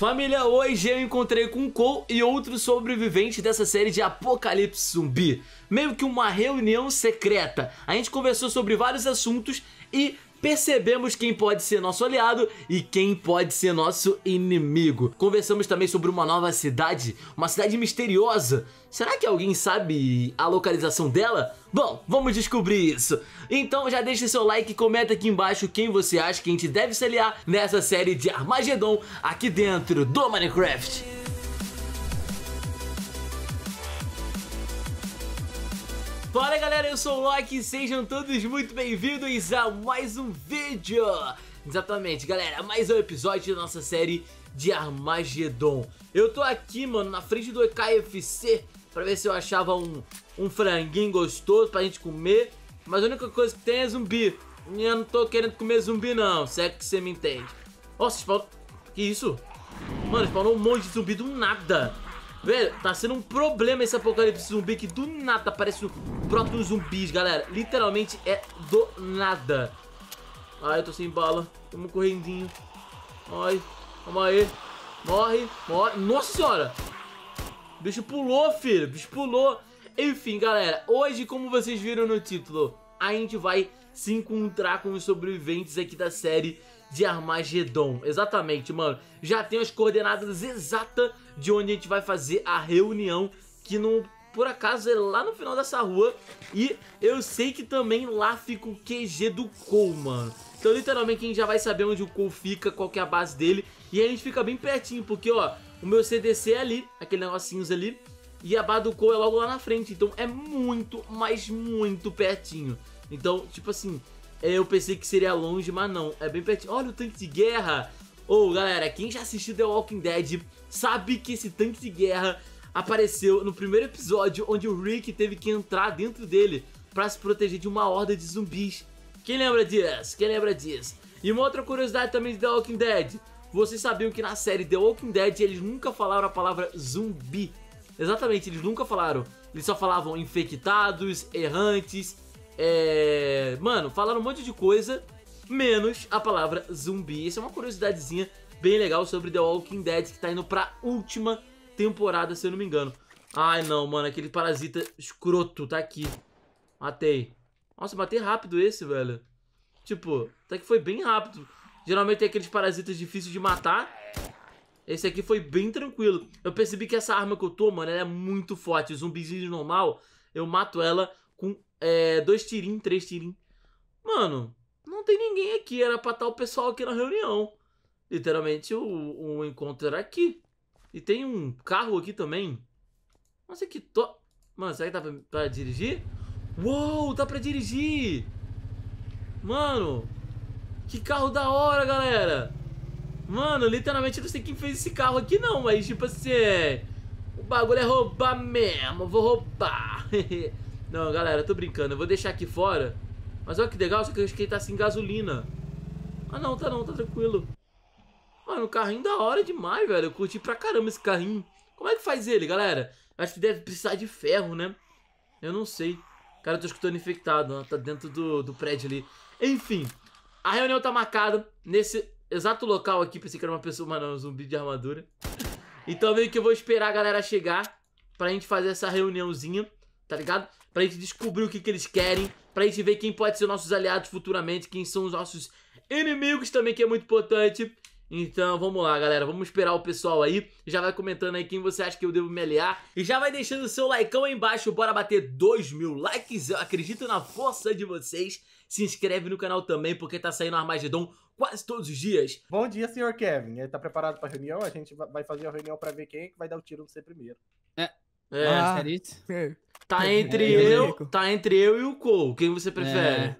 Família, hoje eu encontrei com Cole e outro sobrevivente dessa série de Apocalipse Zumbi. Meio que uma reunião secreta. A gente conversou sobre vários assuntos e percebemos quem pode ser nosso aliado e quem pode ser nosso inimigo. Conversamos também sobre uma nova cidade, uma cidade misteriosa. Será que alguém sabe a localização dela? Bom, vamos descobrir isso. Então já deixa seu like e comenta aqui embaixo quem você acha que a gente deve se aliar nessa série de Armagedon aqui dentro do Minecraft. Fala galera, eu sou o Loki, sejam todos muito bem-vindos a mais um vídeo! Exatamente, galera, mais um episódio da nossa série de Armagedon. Eu tô aqui, mano, na frente do KFC pra ver se eu achava um, um franguinho gostoso pra gente comer, mas a única coisa que tem é zumbi. E eu não tô querendo comer zumbi não, se é que você me entende. Nossa, spawn... Que isso? Mano, spawnou um monte de zumbi do nada. Velho, tá sendo um problema esse apocalipse zumbi que do nada parece um próprio zumbis, galera. Literalmente é do nada. Ai, eu tô sem bala. Tamo correndinho. Ai, calma aí. Morre, morre. Nossa senhora! O bicho pulou, filho. O bicho pulou. Enfim, galera. Hoje, como vocês viram no título, a gente vai se encontrar com os sobreviventes aqui da série de Armagedon. Exatamente, mano. Já tem as coordenadas exatas de onde a gente vai fazer a reunião, que não por acaso é lá no final dessa rua. E eu sei que também lá fica o QG do Cole, mano. Então, literalmente, a gente já vai saber onde o Cole fica, qual que é a base dele. E a gente fica bem pertinho, porque, ó, o meu CDC é ali, aquele negocinhos ali. E a base do Cole é logo lá na frente. Então, é muito, mas muito pertinho. Então, tipo assim, eu pensei que seria longe, mas não. É bem pertinho. Olha o tanque de guerra! Ou, oh, galera, quem já assistiu The Walking Dead sabe que esse tanque de guerra apareceu no primeiro episódio onde o Rick teve que entrar dentro dele para se proteger de uma horda de zumbis. Quem lembra disso? Quem lembra disso? E uma outra curiosidade também de The Walking Dead. Vocês sabiam que na série The Walking Dead eles nunca falaram a palavra zumbi. Exatamente, eles nunca falaram. Eles só falavam infectados, errantes, é... Mano, falaram um monte de coisa, menos a palavra zumbi. Isso é uma curiosidadezinha bem legal sobre The Walking Dead, que tá indo pra última temporada, se eu não me engano. Ai, não, mano, aquele parasita escroto tá aqui. Matei. Nossa, matei rápido esse, velho. Tipo, até que foi bem rápido. Geralmente tem aqueles parasitas difíceis de matar. Esse aqui foi bem tranquilo. Eu percebi que essa arma que eu tô, mano, ela é muito forte. zumbizinho normal, eu mato ela é, dois tirim, três tirim. Mano, não tem ninguém aqui. Era pra estar tá o pessoal aqui na reunião. Literalmente, o, o encontro era aqui. E tem um carro aqui também. Nossa, é que to, Mano, será que dá pra, pra dirigir? Uou, dá pra dirigir! Mano, que carro da hora, galera! Mano, literalmente eu não sei quem fez esse carro aqui não, mas tipo assim... É, o bagulho é roubar mesmo, vou roubar. Não, galera, tô brincando. Eu vou deixar aqui fora. Mas olha que legal, só que eu acho que ele tá sem gasolina. Ah, não, tá não, tá tranquilo. Mano, o carrinho da hora demais, velho. Eu curti pra caramba esse carrinho. Como é que faz ele, galera? Acho que deve precisar de ferro, né? Eu não sei. Cara, eu tô escutando infectado. Ó, tá dentro do, do prédio ali. Enfim, a reunião tá marcada nesse exato local aqui. Pensei que era uma pessoa, mas não, um zumbi de armadura. Então meio que eu vou esperar a galera chegar pra gente fazer essa reuniãozinha, tá ligado? pra gente descobrir o que, que eles querem, pra gente ver quem pode ser nossos aliados futuramente, quem são os nossos inimigos também, que é muito importante. Então vamos lá, galera. Vamos esperar o pessoal aí. Já vai comentando aí quem você acha que eu devo me aliar. E já vai deixando o seu like aí embaixo. Bora bater 2 mil likes. Eu acredito na força de vocês. Se inscreve no canal também, porque tá saindo Armagedon quase todos os dias. Bom dia, senhor Kevin. Ele tá preparado pra reunião? A gente vai fazer a reunião para ver quem é que vai dar o tiro no ser primeiro. É, é, ah, é. Tá é, entre é, é eu, tá entre eu e o Cole. Quem você prefere?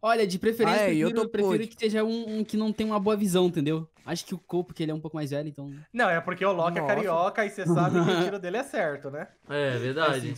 Olha, de preferência, ah, eu tô prefiro que seja um, um, que não tem uma boa visão, entendeu? Acho que o Cole, porque ele é um pouco mais velho, então. Não, né? é porque o Loki Nossa. é carioca e você sabe que o tiro dele é certo, né? É, verdade.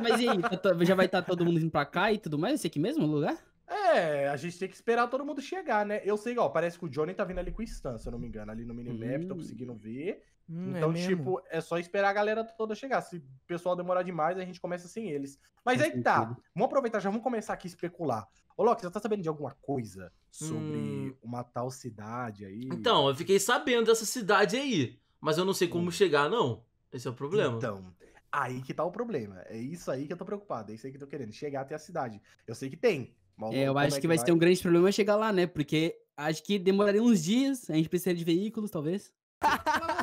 mas e aí, tá, tá, já vai estar tá todo mundo vindo pra cá e tudo mais? Esse aqui mesmo, o lugar? É, a gente tem que esperar todo mundo chegar, né? Eu sei, ó, parece que o Johnny tá vindo ali com o Stan, se eu não me engano, ali no minimap, hum. tô conseguindo ver. Hum, é então, é tipo, é só esperar a galera toda chegar. Se o pessoal demorar demais, a gente começa sem eles. Mas aí tá. Vamos aproveitar, já vamos começar aqui a especular. Ô, Loki, você tá sabendo de alguma coisa sobre hum. uma tal cidade aí? Então, eu fiquei sabendo dessa cidade aí. Mas eu não sei como hum. chegar, não. Esse é o problema. Então, aí que tá o problema. É isso aí que eu tô preocupado. É isso aí que eu tô querendo. Chegar até a cidade. Eu sei que tem. Mas é, eu é acho é que, vai, vai ter um grande problema chegar lá, né? Porque acho que demoraria uns dias. A gente precisaria de veículos, talvez.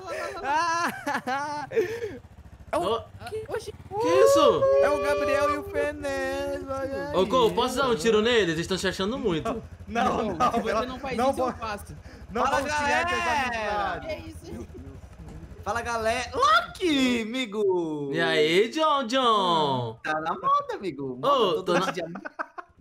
é o... Oh. Oxi. Que isso? É o Gabriel e o Fenez, Ô, Gol, posso dar um tiro neles? Eles estão se achando muito. Não, não, não. Se você não faz não, isso, eu faço. Não Fala, galera! Que isso? Fala, galera. Loki, amigo! E aí, John, John? Tá na moda, amigo. Moda, oh, tô, na...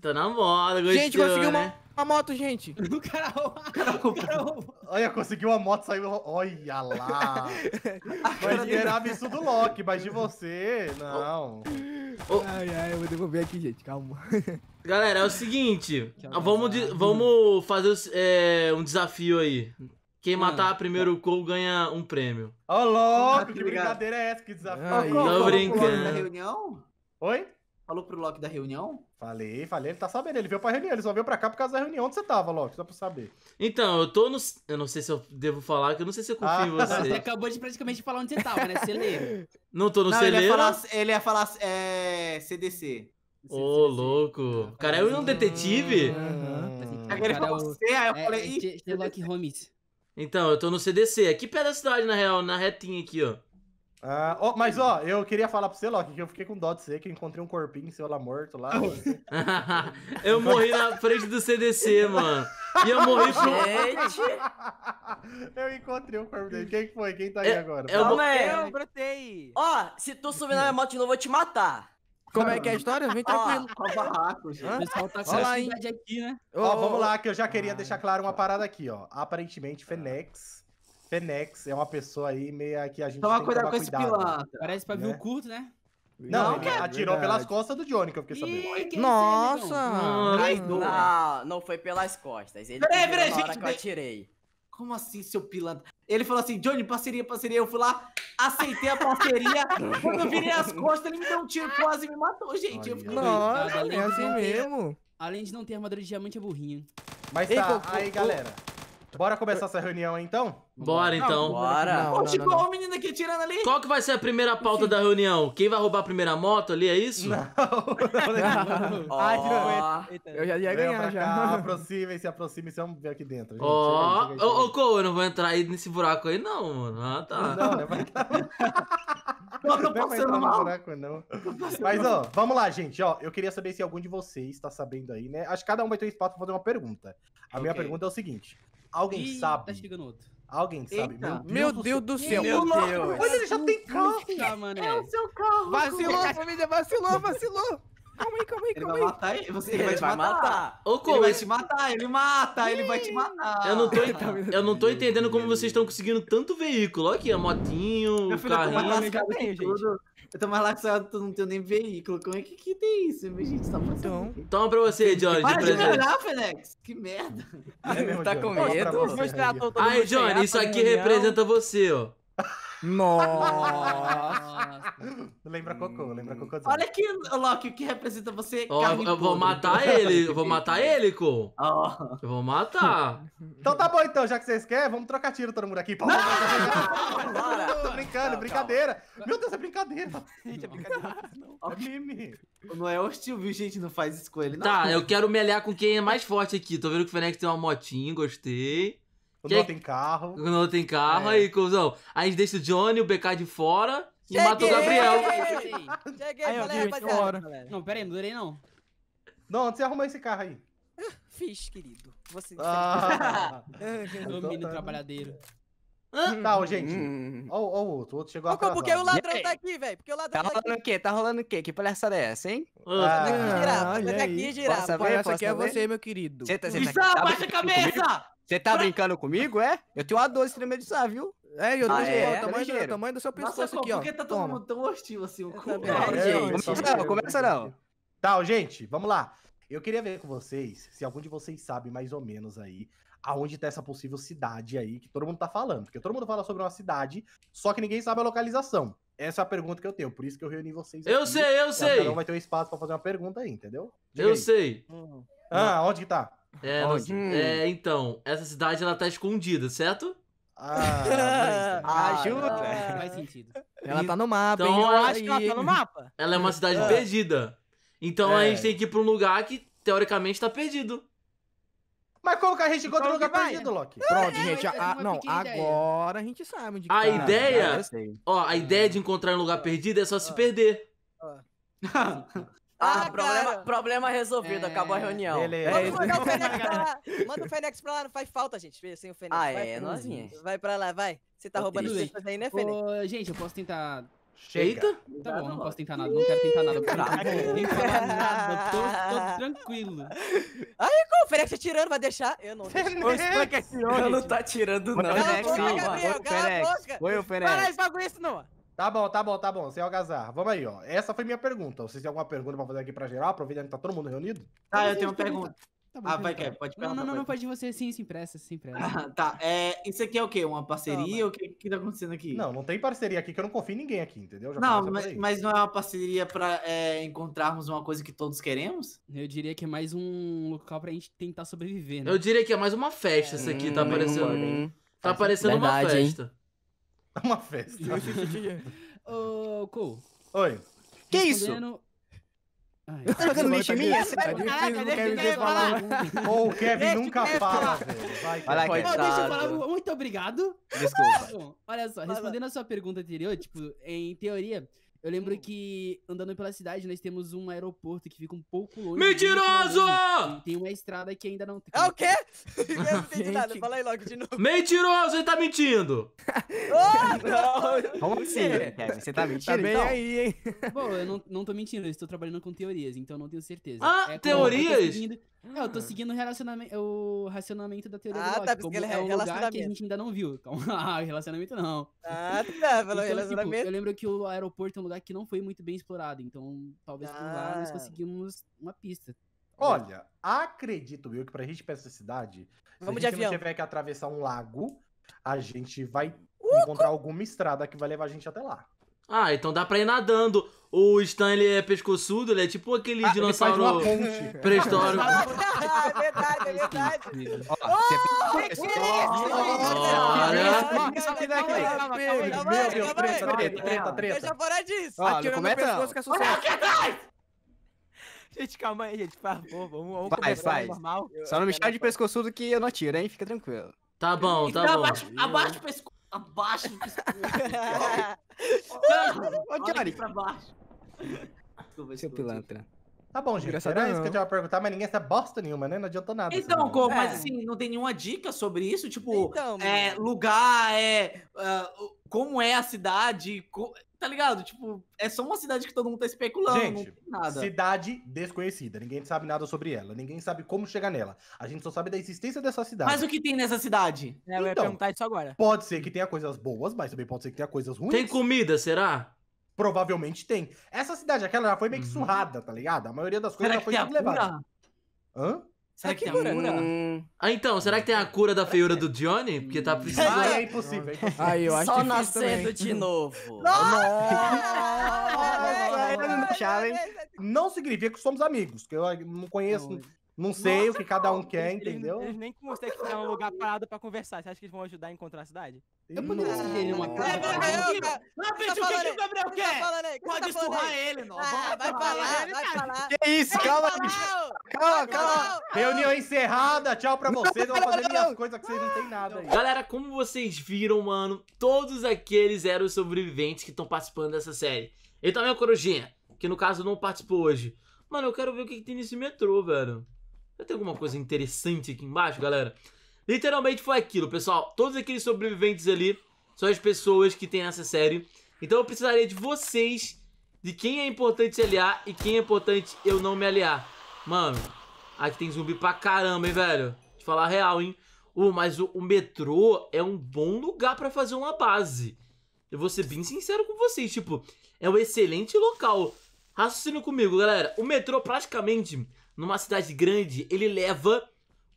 tô na moda, gostei. Gente, conseguiu né? uma a moto, gente. O cara roubou. O cara roubou. Olha, conseguiu a moto, saiu. Olha lá. mas esperava isso do Loki, mas de você, não. Oh. Ai, ai, eu vou devolver aqui, gente, calma. Galera, é o seguinte. Vamos, de, vamos fazer é, um desafio aí. Quem ah. matar primeiro o Cole ganha um prêmio. Ô, oh, louco, ah, que, que brincadeira é essa? Que desafio. Ai, Cole, brincando. Na reunião? Oi? Falou pro Loki da reunião? Falei, falei, ele tá sabendo. Ele veio pra reunião, ele só veio pra cá por causa da reunião onde você tava, Loki, só pra saber. Então, eu tô no. Eu não sei se eu devo falar, que eu não sei se eu confio ah. em você. Você acabou de praticamente falar onde você tava, né? Celeiro. Não tô no não, celeiro. Ele ia falar, é assim, ele ia falar é, CDC. Ô, oh, louco. cara, eu não um detetive? Uhum. Agora ele falou você, aí eu é, falei. É, Holmes. Então, eu tô no CDC, aqui perto da cidade, na real, na retinha aqui, ó. Ah, oh, mas ó, eu queria falar pra você, Loki, que eu fiquei com dó de você, que eu encontrei um corpinho seu lá morto lá. eu morri na frente do CDC, mano. E eu morri pro. Gente! eu encontrei o um corpo dele. Quem foi? Quem tá aí é, agora? Eu, é não aí. eu brotei. Ó, se tu subir na minha moto de novo, eu vou te matar. Como é que é a história? Vem tranquilo. Ó, barraco, gente. O pessoal tá aqui, né? Ó, oh, vamos lá, que eu já queria ah, deixar claro uma parada aqui, ó. Aparentemente, Fenex Fenex é uma pessoa aí meia que a gente Toma tem cuidado com esse piloto pilantra. Parece pra né? vir o curto, né? Não, não atirou verdade. pelas costas do Johnny, que eu fiquei sabendo. Ih, é né, Nossa! Não. Não. não, não foi pelas costas. Ele peraí, peraí, gente. Hora que eu atirei. Como assim, seu pilantra? Ele falou assim, Johnny, parceria, parceria. Eu fui lá, aceitei a parceria. quando eu virei as costas, ele me deu um tiro, quase me matou, gente. Olha. Eu fiquei Nossa, é assim mesmo. Além de não ter armadura de diamante, é burrinho. Mas tá, pô, aí, galera. Bora começar essa reunião aí, então? Bora não, então. Bora. Não, não, não, o menino aqui tirando ali. Qual que vai ser a primeira pauta Sim. da reunião? Quem vai roubar a primeira moto ali, é isso? Não. não, eu já ia ganhar já. Aproximem-se, aproximem-se, vamos ver aqui dentro. Ó, ô, ô, eu não vou entrar aí nesse buraco aí não, mano. Ah, tá. Não, não né, vai entrar. Não, não, não passando Buraco, não. Mas, ó, vamos lá, gente. Ó, eu queria saber se algum de vocês tá sabendo aí, né? Acho que cada um vai ter um espaço pra fazer uma pergunta. A okay. minha pergunta é o seguinte. Alguém Ih, tá sabe? Tá chegando outro. Alguém sabe? Eita. Meu Deus, Deus do céu. Meu Deus. Olha, ele já tem carro. É o é. seu carro. Vacilou, família, vacilou, vacilou. Calma aí, calma aí, calma aí. Ele vai matar ele, você, ele, vai, vai te matar. matar. Ô, ele vai te matar, ele mata, Sim. ele vai te matar. Eu não tô, eu não tô entendendo como vocês estão conseguindo tanto veículo. Olha aqui, a motinho, o carrinho. Tá tudo. Eu tô mais laxado, tu não tem nem veículo. Como é que, que tem isso? Mas, gente, tá passando. Então. Toma pra você, Johnny. Para de melhorar, Fenex. Que merda. É mesmo, tá com medo? Aí, Johnny, isso aqui representa você, ó. Nossa! lembra Cocô, lembra hum. cocô. Olha que Loki, o que representa você. Oh, eu, vou matar ele, eu vou matar ele, Co. Oh. Eu vou matar. Então tá bom, então, já que vocês querem, vamos trocar tiro todo mundo aqui. Não! não! Tô brincando, não, brincadeira. Calma. Meu Deus, é brincadeira. Gente, é brincadeira. Não. É meme. Não é hostil, viu, gente? Não faz isso com ele, não. Tá, eu quero aliar com quem é mais forte aqui. Tô vendo que o Fenex tem uma motinha, gostei. O é que... Noah tem carro. O Noah tem carro, é. aí, cuzão. Aí a gente deixa o Johnny, e o BK de fora e Cheguei! mata o Gabriel. Cheguei, aí, falei, rapaziada. Não, pera aí, não durei não. Não, onde você arrumou esse carro aí? Fiz, querido. Você. Ah, Domínio trabalhadeiro. Hã? Tá, gente. Hum. Ó, o outro. O outro chegou Ô, atrasado. Porque o ladrão tá aqui, velho. Porque o ladrão tá, tá rolando o quê? Tá rolando o quê? Que palhaçada é essa, hein? Ah, ah, girava. Olha aqui, é girava. Posso ver? Posso aqui é você, meu querido. Senta, tá senta. Isso, tá abaixa a cabeça! Você tá brincando comigo, é? Eu tenho a 12 tremediçar, viu? É, eu ah, é, é, tamanho, do, tamanho do seu pescoço Nossa, aqui, ó. Por que tá todo Toma. mundo tão hostil assim? O é, começa não, começa não. Tá, gente, vamos lá. Eu queria ver com vocês, se algum de vocês sabe mais ou menos aí, aonde tá essa possível cidade aí que todo mundo tá falando. Porque todo mundo fala sobre uma cidade, só que ninguém sabe a localização. Essa é a pergunta que eu tenho, por isso que eu reuni vocês. Eu sei, eu sei. Então vai ter um espaço pra fazer uma pergunta aí, entendeu? Diga eu aí. sei. Hum. Ah, onde que tá? É, onde? Hum. é, então, essa cidade ela tá escondida, certo? Ah, ajuda. faz sentido. Ela tá no mapa, então, hein? Eu acho que ela tá no mapa. Ela é uma cidade é. perdida. Então é. a gente é. tem que ir pra um lugar que, teoricamente, tá perdido. Mas como que a gente encontra um lugar vai? perdido, Loki? Pronto, é, gente. A, é não, agora a gente sabe onde A tá. ideia. Ó, a ideia de encontrar um lugar perdido é só se ah. perder. Ah. Ah, ah problema, problema, resolvido, é... acabou a é, reunião. Beleza. Manda, o Fenex lá. Manda o Fênix pra lá, não faz falta, gente. Sem o Fenex. Ah, vai, é, nozinha. Vai pra lá, vai. Você tá roubando triste. as pessoas aí, né, Fênix? Ô, gente, eu posso tentar. Cheita? Tá bom, não posso tentar nada, não quero tentar nada. Caraca. Não vou tá falar nada, tô, tô tranquilo. Aí, o O tá tirando, vai deixar? Eu não deixo. Eu não tô tirando não. Cala a o Fênix. Para, esbago isso, não. Tá bom, tá bom, tá bom, sem algazar. Vamos aí, ó. Essa foi minha pergunta. Vocês têm alguma pergunta pra fazer aqui pra geral? Aproveitando que tá todo mundo reunido? Tá, eu tenho uma pergunta. Tá bom, ah, vai, Kevin, pode perguntar. Não, não, não, pode você sim, se impressa, se impressa. Ah, tá, é, isso aqui é o quê? Uma parceria? Não, o que, que tá acontecendo aqui? Não, não tem parceria aqui, que eu não confio em ninguém aqui, entendeu? Já não, mas, mas, não é uma parceria pra é, encontrarmos uma coisa que todos queremos? Eu diria que é mais um local pra gente tentar sobreviver, né? Eu diria que é mais uma festa, isso aqui tá hum, tá parecendo. Hum, tá parecendo uma festa. Hein? Tá uma festa. Ô, Cole. Oi. Que isso? Ai, tá jogando lixo em mim? o Kevin deixa nunca deixa fala, velho. Vai, Olha aqui, oh, deixa eu falar. Muito obrigado. Desculpa. Bom, olha só, respondendo a sua pergunta anterior, tipo, em teoria, eu lembro hum. que andando pela cidade, nós temos um aeroporto que fica um pouco longe. Mentiroso! Tem uma estrada que ainda não tem. É o quê? Eu não entendi nada. Fala aí logo de novo. Mentiroso! Ele tá mentindo! oh, não. Como assim, né, Kevin? Você tá mentindo? Tá bem então? aí, hein? Bom, eu não, não tô mentindo. Eu estou trabalhando com teorias, então não tenho certeza. Ah, é teorias? É é, eu tô ah. seguindo o, relacionamento, o racionamento da teoria ah, do Tá, como é, é um lugar que a gente ainda não viu. Então, ah, relacionamento não. Ah, tá, tá falou então, tipo, relacionamento. Tipo, eu lembro que o aeroporto é um lugar que não foi muito bem explorado. Então, talvez ah. por lá nós ah. conseguimos uma pista. Olha, acredito eu que pra gente ir pra essa cidade, Vamos se a gente de avião. tiver que atravessar um lago, a gente vai uh, encontrar alguma estrada que vai levar a gente até lá. Ah, então dá pra ir nadando. O Stan, ele é pescoçudo, ele é tipo aquele ah, dinossauro pré-histórico. Ah, é verdade, é verdade. É Olha! Isso aqui não é Meu Deus, treta, treta, treta, treta. Deixa fora disso. Atirando no pescoço que é sucesso. Olha Gente, calma aí, gente, por favor, vamos, vamos vai, começar vai. normal. Só não me chame de pescoçudo que eu não atiro, hein? Fica tranquilo. Tá bom, tá então bom. Abaixo, o pescoço abaixo do psicólogo. Ô, Johnny. pra baixo. Seu pilantra. Tá bom, gente. Engraçado era não. isso que eu tinha pra perguntar, mas ninguém sabe é bosta nenhuma, né? Não adiantou nada. Então, como, é. mas assim, não tem nenhuma dica sobre isso? Tipo, então, é, lugar, é, uh, como é a cidade, co... tá ligado? Tipo, é só uma cidade que todo mundo tá especulando, gente, Cidade desconhecida, ninguém sabe nada sobre ela, ninguém sabe como chegar nela. A gente só sabe da existência dessa cidade. Mas o que tem nessa cidade? É, eu então, ia perguntar isso agora. Pode ser que tenha coisas boas, mas também pode ser que tenha coisas ruins. Tem comida, será? Provavelmente tem. Essa cidade, aquela já foi meio que surrada, tá ligado? A maioria das coisas Será já foi tudo levada. Hã? Será que, que tem a cura? Ah, então, será que tem a cura da feiura do Johnny? Porque tá precisando. Ah, é impossível, Aí, eu acho Só nascendo também. de novo. Nossa! Não significa que somos amigos, que eu não conheço, não sei Nossa, o que cada um quer, eles, entendeu? Eles nem conseguem ficar um lugar parado pra conversar. Você acha que eles vão ajudar a encontrar a cidade? Eu poderia sugerir uma é cara. Gabriel, não, tá bicho, o que, o Gabriel tá quer? Pode surrar tá ele, não. Ah, vai falar, ele, vai falar. Que isso, calma, bicho. Calma, calma. Reunião encerrada, tchau pra vocês. Eu vou fazer minhas coisas que vocês não tem nada aí. Galera, como vocês viram, mano, todos aqueles eram os sobreviventes que estão participando dessa série. E também Corujinha, que no caso não participou hoje. Mano, eu quero ver o que, que tem nesse metrô, velho. Vai ter alguma coisa interessante aqui embaixo, galera? Literalmente foi aquilo, pessoal. Todos aqueles sobreviventes ali são as pessoas que tem essa série. Então eu precisaria de vocês, de quem é importante se aliar e quem é importante eu não me aliar. Mano, aqui tem zumbi pra caramba, hein, velho? De falar real, hein? Uh, mas o, o metrô é um bom lugar pra fazer uma base. Eu vou ser bem sincero com vocês, tipo, é um excelente local. Raciocina comigo, galera. O metrô praticamente numa cidade grande, ele leva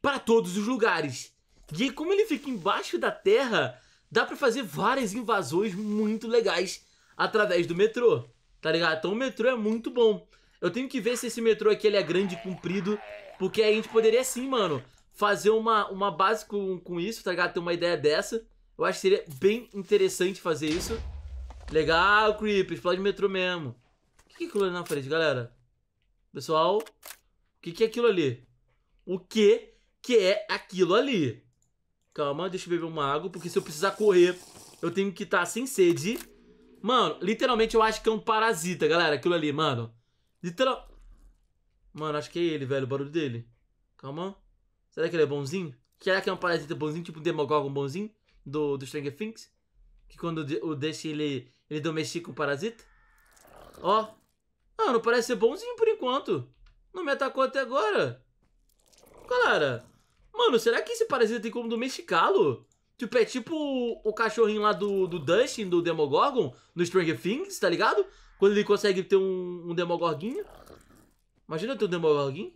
para todos os lugares. E como ele fica embaixo da terra, dá para fazer várias invasões muito legais através do metrô, tá ligado? Então o metrô é muito bom. Eu tenho que ver se esse metrô aqui ele é grande e comprido, porque aí a gente poderia sim, mano, fazer uma, uma base com, com isso, tá ligado? Ter uma ideia dessa. Eu acho que seria bem interessante fazer isso. Legal, Creep, explode metrô mesmo. O que é aquilo ali na frente, galera? Pessoal, que, que é aquilo ali? O que que é aquilo ali? Calma, deixa eu beber uma água, porque se eu precisar correr, eu tenho que estar tá sem sede. Mano, literalmente eu acho que é um parasita, galera, aquilo ali, mano. Literal... Mano, acho que é ele, velho, o barulho dele. Calma. Será que ele é bonzinho? Será que é um parasita bonzinho, tipo um Demogorgon bonzinho? Do, do Stranger Things? Que quando o deixa ele, ele domestica o parasita? Ó. Mano, parece ser bonzinho por enquanto. Não me atacou até agora. Galera, mano, será que esse parasita tem como domesticá-lo? Tipo, é tipo o, cachorrinho lá do, do Dustin, do Demogorgon, no Stranger Things, tá ligado? Quando ele consegue ter um, um Demogorguinho. Imagina eu ter um Demogorguinho.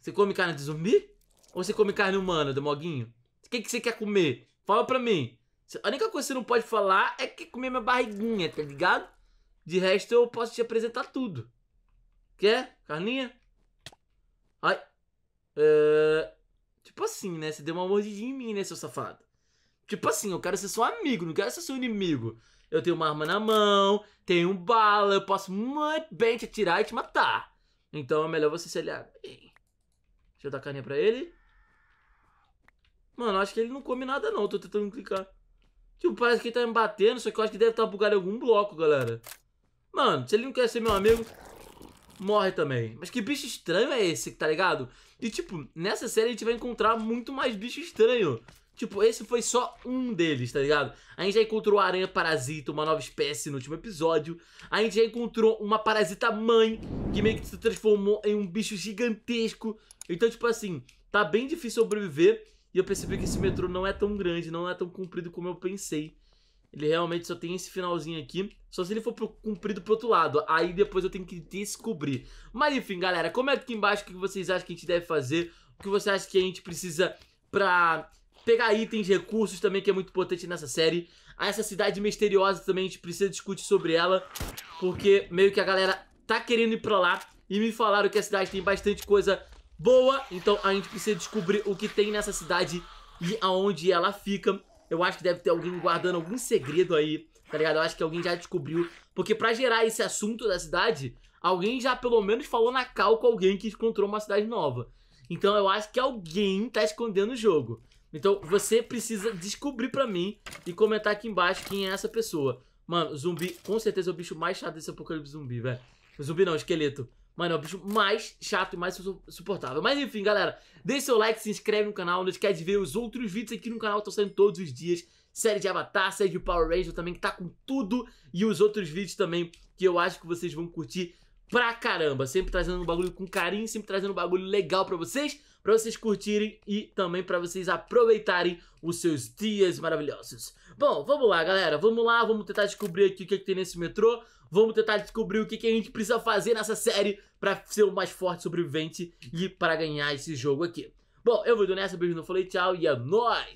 Você come carne de zumbi? Ou você come carne humana, Demoguinho? O que, que você quer comer? Fala pra mim. A única coisa que você não pode falar é que comer minha barriguinha, tá ligado? De resto, eu posso te apresentar tudo. Quer? Carninha? Ai. Uh, tipo assim, né? Você deu uma mordidinha em mim, né, seu safado? Tipo assim, eu quero ser seu amigo, não quero ser seu inimigo. Eu tenho uma arma na mão, tenho bala, eu posso muito bem te atirar e te matar. Então é melhor você se aliar. Deixa eu dar carinha pra ele. Mano, acho que ele não come nada não, tô tentando clicar. Tipo, parece que ele tá me batendo, só que eu acho que deve estar tá bugado em algum bloco, galera. Mano, se ele não quer ser meu amigo, morre também. Mas que bicho estranho é esse, tá ligado? E, tipo, nessa série a gente vai encontrar muito mais bicho estranho. Tipo, esse foi só um deles, tá ligado? A gente já encontrou a aranha parasita, uma nova espécie no último episódio. A gente já encontrou uma parasita mãe, que meio que se transformou em um bicho gigantesco. Então, tipo assim, tá bem difícil sobreviver. E eu percebi que esse metrô não é tão grande, não é tão comprido como eu pensei. Ele realmente só tem esse finalzinho aqui. Só se ele for pro, cumprido pro outro lado. Aí depois eu tenho que descobrir. Mas enfim, galera, comenta aqui embaixo o que vocês acham que a gente deve fazer. O que vocês acham que a gente precisa pra pegar itens, recursos também, que é muito importante nessa série. Essa cidade misteriosa também, a gente precisa discutir sobre ela. Porque meio que a galera tá querendo ir pra lá. E me falaram que a cidade tem bastante coisa boa. Então a gente precisa descobrir o que tem nessa cidade e aonde ela fica. Eu acho que deve ter alguém guardando algum segredo aí, tá ligado? Eu acho que alguém já descobriu. Porque para gerar esse assunto da cidade, alguém já pelo menos falou na cal com alguém que encontrou uma cidade nova. Então eu acho que alguém tá escondendo o jogo. Então você precisa descobrir para mim e comentar aqui embaixo quem é essa pessoa. Mano, zumbi com certeza é o bicho mais chato desse apocalipse zumbi, velho. Zumbi não, esqueleto. Mano, é o bicho mais chato e mais suportável. Mas enfim, galera, deixe seu like, se inscreve no canal, não esquece de ver os outros vídeos aqui no canal, estão saindo todos os dias. Série de Avatar, série de Power Ranger também, que tá com tudo. E os outros vídeos também, que eu acho que vocês vão curtir pra caramba. Sempre trazendo um bagulho com carinho, sempre trazendo um bagulho legal pra vocês, pra vocês curtirem e também pra vocês aproveitarem os seus dias maravilhosos. Bom, vamos lá, galera. Vamos lá, vamos tentar descobrir aqui o que, é que tem nesse metrô. Vamos tentar descobrir o que, é que a gente precisa fazer nessa série para ser o mais forte sobrevivente e para ganhar esse jogo aqui. Bom, eu vou indo nessa, beijo, não falei tchau e é nóis!